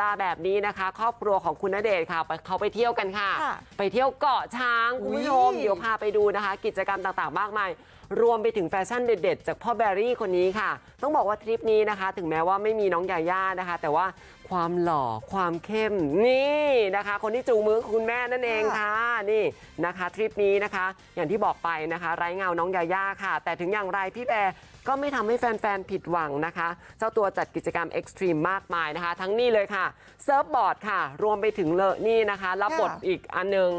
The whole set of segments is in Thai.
ดาห์แบบนี้นะคะครอบครัวของคุณณเดชน์ค่ะเขาไปเที่ยวกันค่ะ ไปเที่ยวเกาะช้างคุณผู้ชมเดี๋ยวพาไปดูนะคะ กิจกรรมต่างๆมากมาย รวมไปถึงแฟชั่นเด็ดๆจากพ่อแบรี่คนนี้ค่ะ ต้องบอกว่าทริปนี้นะคะ ถึงแม้ว่าไม่มีน้องยาย่านะคะ แต่ว่าความหล่อความเข้มนี่นะคะ คนที่จูงมือคุณแม่นั่นเองค่ะนี่นะคะทริปนี้นะคะอย่างที่บอกไปนะคะไร้เงาน้องยาย่าค่ะ แต่ถึงอย่างไรพี่แบร์ก็ไม่ทำให้แฟน ๆ ผิดหวังนะคะ เจ้าตัวจัดกิจกรรมเอ็กซ์ตรีมมากมายนะคะทั้งนี้เลยค่ะ เซิร์ฟบอร์ดค่ะ รวมไปถึงเลนี่นะคะรับบทอีกอันนึง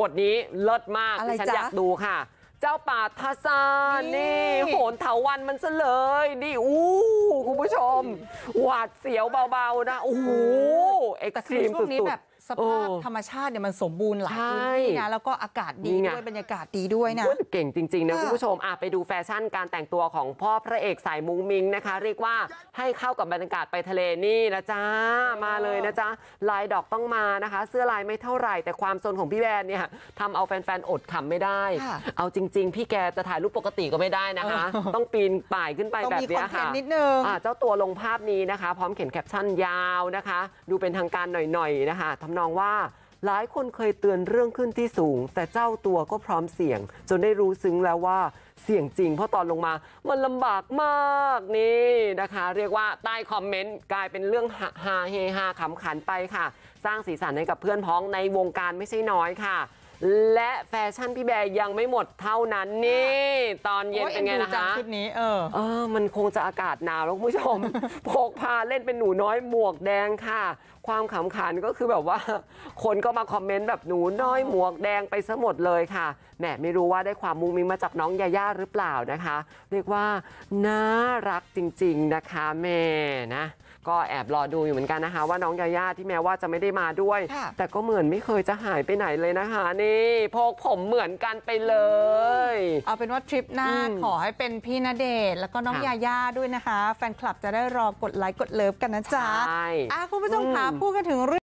บทนี้ เลิศมากที่ฉันอยากดูค่ะจ้าป่าทาซานนี่โหนเถาวันมันซะเลยนี่อู้คุณผู้ชม หวาดเสียวเบาๆนะ โอ้โหเอ็กซ์ตรีมสุดๆสภาพธรรมชาติเนี่ยมันสมบูรณ์หลายพื้นที่นะแล้วก็อากาศดีด้วย บรรยากาศดีด้วยนะเก่งจริงๆนะคุณผู้ชมอ่ะไปดูแฟชั่นการแต่งตัวของพ่อพระเอกสายมุ้งมิงนะคะ เรียกว่าให้เข้ากับบรรยากาศไปทะเลนี่นะจ๊ะ มาเลยนะจ๊ะ ลายดอกต้องมานะคะ เสื้อลายไม่เท่าไหร่ แต่ความสนของพี่แบรนด์เนี่ยทำเอาแฟนๆ อดขำไม่ได้ เอาจริงๆ พี่แกจะถ่ายรูปปกติก็ไม่ได้นะคะ ต้องปีนป่ายขึ้นไปแบบนี้ค่ะนิดนึงเจ้าตัวลงภาพนี้นะคะ พร้อมเขียนแคปชั่นยาวนะคะ ดูเป็นทางการหน่อยๆนะคะนองว่าหลายคนเคยเตือนเรื่องขึ้นที่สูง แต่เจ้าตัวก็พร้อมเสี่ยง จนได้รู้ซึ้งแล้วว่าเสี่ยงจริงเพราะตอนลงมามันลำบากมาก นี่นะคะ เรียกว่าใต้คอมเมนต์กลายเป็นเรื่องฮาเฮฮาขำขันไปค่ะ สร้างสีสันให้กับเพื่อนพ้องในวงการไม่ใช่น้อยค่ะและแฟชั่นพี่แบร์ยังไม่หมดเท่านั้นนี่ ตอนเย็นเป็นไงนะคะชุดนี้เออมันคงจะอากาศหนาวแล้วคุณผู้ชมพกพาเล่นเป็นหนูน้อยหมวกแดงค่ะ ความขำขันก็คือแบบว่า คนก็มาคอมเมนต์แบบหนูน้อยหมวกแดงไปซะหมดเลยค่ะแหมไม่รู้ว่าได้ความมุ้งมิ้งมาจากน้องยาย่าหรือเปล่านะคะ เรียกว่า น่ารักจริงๆนะคะแม่นะ ก็แอบรอดูอยู่เหมือนกันนะคะ ว่าน้องยาย่าที่แม้ว่าจะไม่ได้มาด้วย แต่ก็เหมือนไม่เคยจะหายไปไหนเลยนะคะี่พกผมเหมือนกันไปเลย เอาเป็นว่า ทริปหน้า ขอให้เป็นพี่ณเดชน์แล้วก็น้องยาย่าด้วยนะคะ แฟนคลับจะได้รอกดไลค์ กดเลิฟกันนะจ๊ะ คุณผู้ชมคะพูดกันถึงเรื่อง